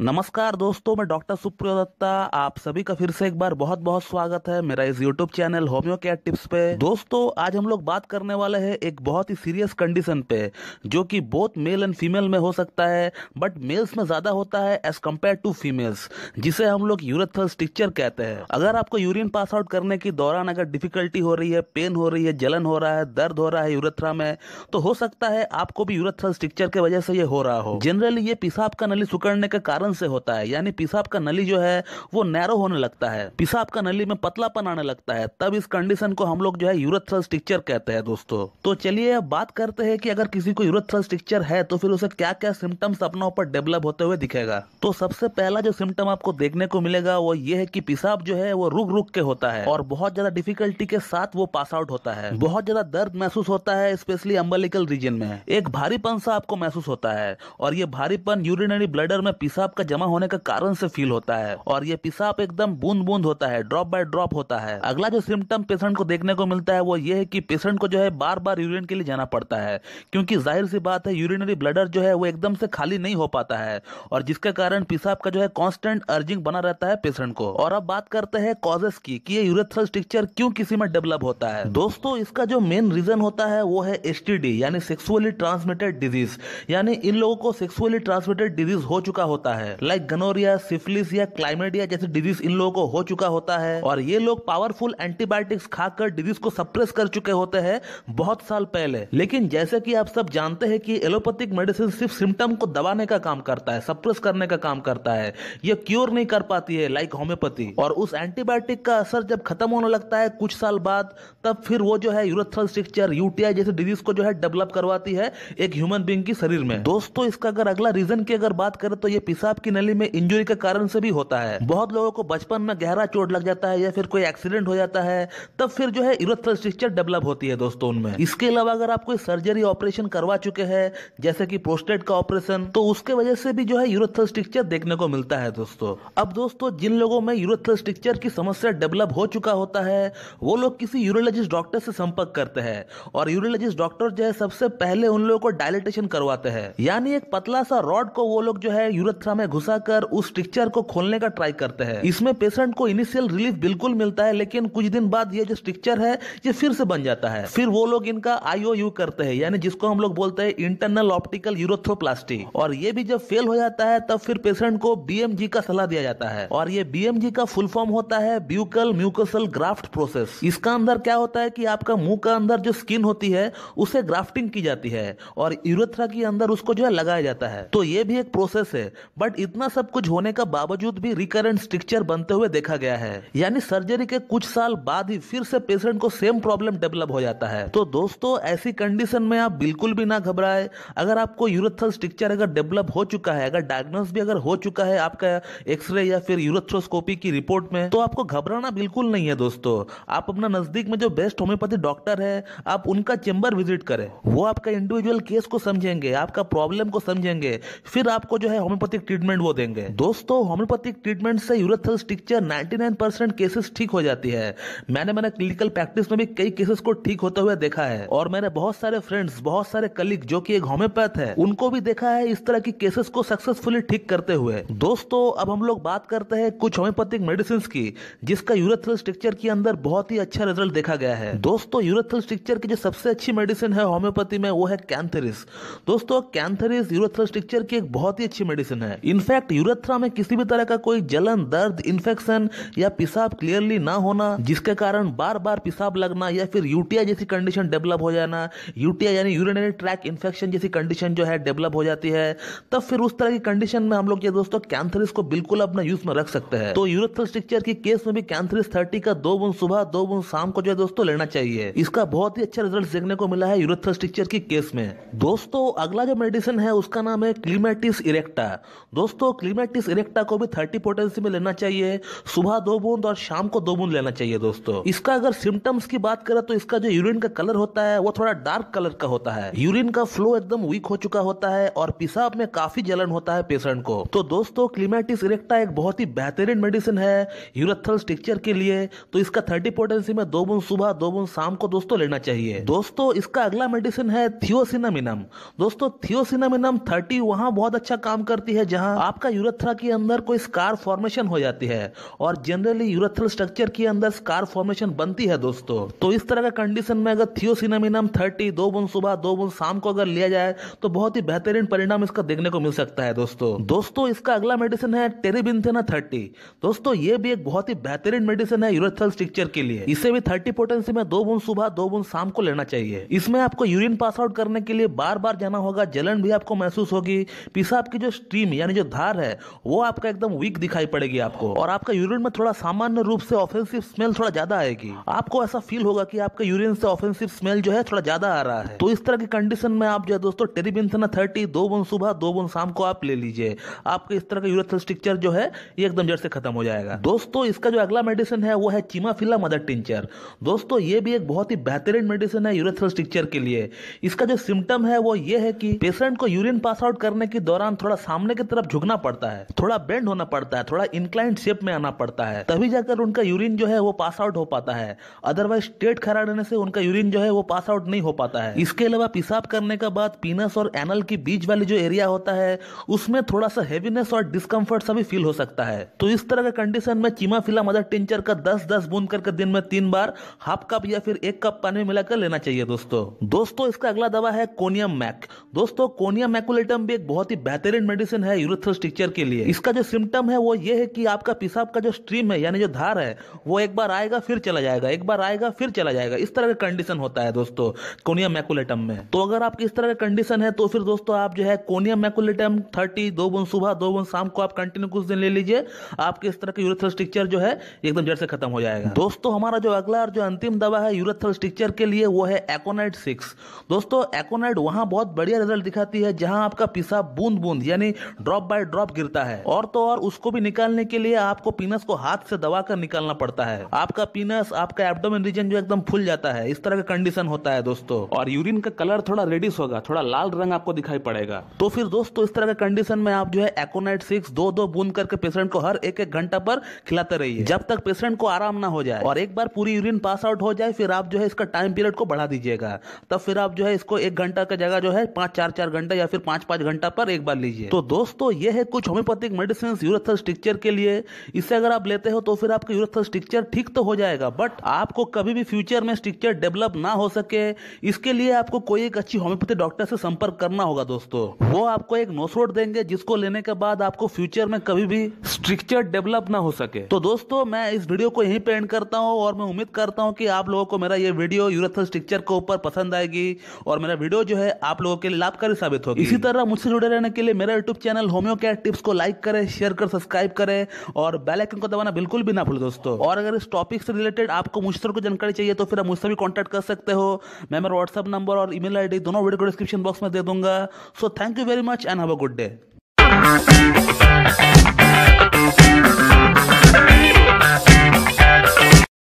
नमस्कार दोस्तों मैं डॉक्टर सुप्रियो दत्ता आप सभी का फिर से एक बार बहुत बहुत स्वागत है मेरा इस YouTube channel homeo care tips पे दोस्तों आज हम लोग बात करने वाले हैं एक बहुत ही सीरियस कंडीशन पे जो कि बोथ मेल एंड फीमेल में हो सकता है बट मेल्स में ज्यादा होता है एज कम्पेयर टू फीमेल्स जिसे हम लोग यूरेथल स्टिक्चर कहते हैं अगर आपको यूरिन पास आउट करने के दौरान अगर डिफिकल्टी हो रही है पेन हो रही है जलन हो रहा है दर्द हो रहा है यूरेथ्रा में तो हो सकता है आपको भी यूरेथल स्टिक्चर की वजह से ये हो रहा हो जनरली ये पिसाब का नली सुकड़ने के कारण कारण से होता है यानी पेशाब का नली जो है वो नैरो होने लगता है पेशाब का नली में पतलापन आने लगता है तब इस कंडीशन को हम लोग जो है यूरेथ्रल स्ट्रिक्चर कहते हैं दोस्तों तो चलिए अब बात करते हैं कि अगर किसी को यूरेथ्रल स्ट्रिक्चर है तो फिर उसे क्या क्या सिम्टम्स अपने ऊपर डेवलप होते हुए दिखेगा तो सबसे पहला जो सिम्टम आपको देखने को मिलेगा वो ये है की पेशाब जो है वो रुक रुक के होता है और बहुत ज्यादा डिफिकल्टी के साथ वो पास आउट होता है बहुत ज्यादा दर्द महसूस होता है स्पेशली अम्बलिकल रीजन में एक भारीपन सा आपको महसूस होता है और ये भारीपन यूरिनरी ब्लडर में पेशाब का जमा होने का कारण से फील होता है और ये पिसाब एकदम बूंद बूंद होता है ड्रॉप बाय ड्रॉप होता है अगला जो सिम्टम पेशेंट को देखने को मिलता है वो ये है कि पेशेंट को जो है बार बार यूरिन के लिए जाना पड़ता है क्योंकि जाहिर सी बात है यूरिनरी ब्लडर जो है वो एकदम से खाली नहीं हो पाता है और जिसके कारण पिसाब का जो है कॉन्स्टेंट अर्जिंग बना रहता है पेशेंट को और अब बात करते हैं कॉजेस की कि ये यूरेथ्रल स्ट्रक्चर क्यों किसी में डेवलप होता है दोस्तों इसका जो मेन रीजन होता है वो है एस यानी सेक्सुअली ट्रांसमिटेड डिजीज यानी इन लोगों को सेक्सुअली ट्रांसमिटेड डिजीज हो चुका होता है है लाइक गनोरिया सिफिलिस या क्लाइमेडिया जैसे डिजीज इन लोगों को हो चुका होता है और ये लोग पावरफुल एंटीबायोटिक्स खाकर डिजीज को सप्रेस कर चुके होते हैं बहुत साल पहले लेकिन जैसे कि आप सब जानते हैं कि एलोपैथिक मेडिसिन सिर्फ सिम्टम को दबाने का काम करता है सप्रेस करने का काम करता है ये क्योर नहीं कर पाती है लाइक होम्योपैथी और उस एंटीबायोटिक का असर जब खत्म होने लगता है कुछ साल बाद तब फिर वो जो है यूरेथ्रल स्ट्रक्चर यूटीआई जैसे डिजीज को जो है डेवलप करवाती है एक ह्यूमन बींग की शरीर में दोस्तों इसका अगर अगला रीजन की अगर बात करें तो ये पिसाब पेशाब की नली में इंजुरी के कारण से भी होता है बहुत लोगों को बचपन में गहरा चोट लग जाता है या फिर कोई एक्सीडेंट हो जाता है तब फिर जो है इरोथल स्ट्रक्चर डेवलप होती है दोस्तों उनमें इसके अलावा अगर आप कोई सर्जरी ऑपरेशन करवा चुके हैं जैसे की प्रोस्टेट का ऑपरेशन तो उसके वजह से भी जो है यूरोथल स्ट्रक्चर देखने को मिलता है दोस्तों अब दोस्तों जिन लोगों में यूरोथल स्ट्रक्चर की समस्या डेवलप हो चुका होता है वो लोग किसी यूरोलॉजिस्ट डॉक्टर से संपर्क करते हैं और यूरोलॉजिस्ट डॉक्टर जो है सबसे पहले उन लोगों को डायलिटेशन करवाते हैं यानी एक पतला सा रॉड को वो लोग जो है यूरथ्रा में में घुसाकर उस स्ट्रिक्चर को खोलने का ट्राई करते हैं इसमें पेशेंट को इनिशियल रिलीफ बिल्कुल मिलता है लेकिन कुछ दिन बाद ये जो स्ट्रिक्चर है ये फिर से बन जाता है फिर वो लोग इनका आईओ यू करते हैं यानी जिसको हम लोग बोलते हैं इंटरनल ऑप्टिकल यूरोथ्रोप्लास्टी और ये भी जब फेल हो जाता है तब फिर पेशेंट को बीएमजी का सलाह दिया जाता है और ये बीएमजी का फुल फॉर्म होता है ब्यूकल म्यूकोसल ग्राफ्ट प्रोसेस इसका अंदर क्या होता है कि आपका मुंह का अंदर जो स्किन होती है उसे ग्राफ्टिंग की जाती है और यूरोथ्रा के अंदर उसको जो है लगाया जाता है तो ये भी एक प्रोसेस है बट बट इतना सब कुछ होने का बावजूद भी रिकरेंट स्ट्रिक्चर बनते हुए देखा गया है यानी सर्जरी के कुछ साल बाद ही फिर से पेशेंट को सेम प्रॉब्लम डेवलप हो जाता है तो दोस्तों ऐसी कंडीशन में आप बिल्कुल भी ना घबराए अगर आपको यूरोथल स्ट्रिक्चर अगर डेवलप हो चुका है अगर डायग्नोस भी अगर हो चुका है आपका एक्सरे या फिर यूरोथ्रोस्कोपी की रिपोर्ट में तो आपको घबराना बिल्कुल नहीं है दोस्तों आप अपना नजदीक में जो बेस्ट होम्योपैथी डॉक्टर है आप उनका चेंबर विजिट करें वो आपका इंडिविजुअल केस को समझेंगे आपका प्रॉब्लम को समझेंगे फिर आपको जो है होम्योपैथिक ट्रीटमेंट ट्रीटमेंट वो देंगे दोस्तों होम्योपैथिक ट्रीटमेंट से यूरेथल स्ट्रिक्चर 99 परसेंट केसेस ठीक हो जाती है मैंने मैंने क्लिनिकल प्रैक्टिस में भी कई केसेस को ठीक होते हुए देखा है और मैंने बहुत सारे फ्रेंड्स बहुत सारे कलीग जो की एक होम्योपैथ है उनको भी देखा है इस तरह की केसेस को सक्सेसफुली ठीक करते हुए दोस्तों अब हम लोग बात करते हैं कुछ होम्योपैथिक मेडिसिन की जिसका यूरेथल स्ट्रक्चर के अंदर बहुत ही अच्छा रिजल्ट देखा गया है दोस्तों यूरेथल स्ट्रक्चर की जो सबसे अच्छी मेडिसिन है होम्योपैथी में वो है कैंथरिस दोस्तों कैंथरिस यूरेथल स्ट्रक्चर की एक बहुत ही अच्छी मेडिसिन है इनफैक्ट यूरेथ्रा में किसी भी तरह का कोई जलन दर्द इन्फेक्शन या पेशाब क्लियरली ना होना जिसके कारण बार बार पेशाब लगना या फिर यूटीआई जैसी कंडीशन डेवलप हो जाना यूटीआई यानी यूरिनरी ट्रैक इन्फेक्शन जैसी कंडीशन जो है डेवलप हो जाती है तब फिर उस तरह की कंडीशन में हम लोग ये दोस्तों कैंथरिस को बिल्कुल अपना यूज में रख सकते हैं तो यूरेथ्रल स्ट्रक्चर की केस में भी कैंथरिस थर्टी का दो बूंद सुबह दो बूंद शाम को जो है दोस्तों लेना चाहिए इसका बहुत ही अच्छा रिजल्ट देखने को मिला है यूरेथ्रल स्ट्रक्चर की केस में दोस्तों अगला जो मेडिसिन है उसका नाम है क्लीमेटिस इरेक्टा दोस्तों क्लीमेटिस इरेक्टा को भी थर्टी पोटेंसी में लेना चाहिए सुबह दो बूंद और शाम को दो बूंद लेना चाहिए दोस्तों इसका अगर सिम्टम्स की बात करें तो इसका जो यूरिन का कलर होता है वो थोड़ा डार्क कलर का होता है यूरिन का फ्लो एकदम वीक हो चुका होता है और पिसाब में काफी जलन होता है पेशेंट को तो दोस्तों क्लीमेटिस इरेक्टा एक बहुत ही बेहतरीन मेडिसिन है यूरेथल स्ट्रिक्चर के लिए तो इसका थर्टी पोटेंसी में दो बूंद सुबह दो बूंद शाम को दोस्तों लेना चाहिए दोस्तों इसका अगला मेडिसिन है थियोसिनामिनम दोस्तों थियोसिनामिनम थर्टी वहां बहुत अच्छा काम करती है जहां जहां आपका यूरेथ्रा के अंदर कोई स्कार फॉर्मेशन हो जाती है और जनरली यूरेथ्रल स्ट्रक्चर के अंदर स्कार फॉर्मेशन बनती है दोस्तों तो इस तरह का कंडीशन में अगर थियोसिनामिनम थर्टी दो बुन सुबह दो बुन शाम को अगर लिया जाए तो बहुत ही बेहतरीन परिणाम इसका देखने को मिल सकता है दोस्तों दोस्तों इसका अगला मेडिसिन है टेरिबिंथेना थर्टी दोस्तों ये भी एक बहुत ही बेहतरीन मेडिसिन है यूरेथ्रल स्ट्रक्चर के लिए इसे भी थर्टी पोटेंसी में दो बुन सुबह दो बुन शाम को लेना चाहिए इसमें आपको यूरिन पास आउट करने के लिए बार बार जाना होगा जलन भी आपको महसूस होगी पिसाब की जो स्ट्रीम यानी यानी जो धार है वो आपका एकदम वीक दिखाई पड़ेगी आपको और आपका यूरिन में थोड़ा सामान्य रूप से ऑफेंसिव स्मेल थोड़ा ज्यादा आएगी आपको ऐसा फील होगा कि आपके यूरिन से ऑफेंसिव स्मेल जो है थोड़ा ज्यादा आ रहा है तो इस तरह की कंडीशन में आप जो है दोस्तों टेरिबिंथना थर्टी दो बन सुबह दो बन शाम को आप ले लीजिए आपके इस तरह का यूरेथल स्ट्रक्चर जो है ये एकदम जड़ से खत्म हो जाएगा दोस्तों इसका जो अगला मेडिसिन है वो है चीमाफिला मदर टिंचर दोस्तों ये भी एक बहुत ही बेहतरीन मेडिसिन है यूरेथल स्ट्रक्चर के लिए इसका जो सिम्टम है वो ये है कि पेशेंट को यूरिन पास आउट करने के दौरान थोड़ा सामने की तरफ तरफ झुकना पड़ता है थोड़ा बेंड होना पड़ता है थोड़ा इंक्लाइंट शेप में आना पड़ता है तभी जाकर उनका यूरिन जो है वो पास आउट हो पाता है अदरवाइज स्ट्रेट खड़ा रहने से उनका यूरिन जो है वो पास आउट नहीं हो पाता है इसके अलावा पेशाब करने के बाद पीनस और एनल की बीच वाली जो एरिया होता है उसमें थोड़ा सा हेवीनेस और डिस्कम्फर्ट सभी फील हो सकता है तो इस तरह के कंडीशन में चीमा फिला मदर टिंचर का दस दस बूंद करके दिन में तीन बार हाफ कप या फिर एक कप पानी मिलाकर लेना चाहिए दोस्तों दोस्तों इसका अगला दवा है कोनियम मैक दोस्तों कोनियम मैकुलेटम भी एक बहुत ही बेहतरीन मेडिसिन है यूरेथ्रल स्ट्रक्चर के लिए इसका जो सिम्टम है वो ये है कि आपका पिसाब का जो स्ट्रीम है यानी जो धार है वो एक बार आएगा फिर चला जाएगा एक बार आएगा फिर चला जाएगा इस तरह का कंडीशन होता है दोस्तों कोनिया मैकुलेटम में तो अगर आपकी इस तरह का कंडीशन है तो फिर दोस्तों आप जो है कोनिया मैकुलेटम थर्टी दो बुन सुबह दो बुन शाम को आप कंटिन्यू कुछ दिन ले लीजिए आपके इस तरह का यूरेथ्रल स्ट्रिक्चर जो है एकदम जड़ से खत्म हो जाएगा दोस्तों हमारा जो अगला और जो अंतिम दवा है यूरेथल स्ट्रिक्चर के लिए वो है एकोनाइट सिक्स दोस्तों एकोनाइट वहां बहुत बढ़िया रिजल्ट दिखाती है जहां आपका पिसाब बूंद बूंद यानी ड्रॉप ड्रॉप बाय ड्रॉप गिरता है और तो और उसको भी निकालने के लिए आपको पीनस को हाथ से दबा कर निकालना पड़ता है आपका पीनस आपका एबडोमिन रीजन जो एकदम फुल जाता है इस तरह का कंडीशन होता है दोस्तों और यूरिन का कलर थोड़ा रेडिस होगा थोड़ा लाल रंग आपको दिखाई पड़ेगा तो फिर दोस्तों इस तरह के कंडीशन में आप जो है एकोनाइट सिक्स दो दो बूंद करके पेशेंट को हर एक एक घंटा पर खिलाते रहिए जब तक पेशेंट को आराम ना हो जाए और एक बार पूरी यूरिन पास आउट हो जाए फिर आप जो है इसका टाइम पीरियड को बढ़ा दीजिएगा तब फिर आप जो है इसको एक घंटा का जगह जो है पांच चार चार घंटा या फिर पांच पांच घंटा पर एक बार लीजिए तो दोस्तों ये है कुछ होम्योपैथिक मेडिसिन यूरेथल स्ट्रिक्चर के लिए इसे अगर आप लेते हो तो फिर आपका यूरेथल स्ट्रिक्चर ठीक तो हो जाएगा बट आपको कभी भी फ्यूचर में स्ट्रिक्चर डेवलप ना हो सके इसके लिए आपको कोई एक अच्छी होम्योपैथी डॉक्टर से संपर्क करना होगा दोस्तों वो आपको एक नोसरोट देंगे जिसको लेने के बाद आपको फ्यूचर में कभी भी स्ट्रिक्चर डेवलप ना हो सके तो दोस्तों मैं इस वीडियो को यहीं पे एंड करता हूँ और मैं उम्मीद करता हूँ कि आप लोगों को मेरा ये वीडियो यूरेथल स्ट्रिक्चर के ऊपर पसंद आएगी और मेरा वीडियो जो है आप लोगों के लिए लाभकारी साबित होगी इसी तरह मुझसे जुड़े रहने के लिए मेरा YouTube channel home homeo care tips को लाइक करें शेयर कर सब्सक्राइब करें और बेल आइकन को दबाना बिल्कुल भी ना भूलें दोस्तों और अगर इस टॉपिक से रिलेटेड आपको मुझसे को जानकारी चाहिए तो फिर आप मुझसे भी कॉन्टैक्ट कर सकते हो मैं मेरा व्हाट्सअप नंबर और ईमेल आईडी दोनों वीडियो को डिस्क्रिप्शन बॉक्स में दे दूंगा so thank you very much and have a good day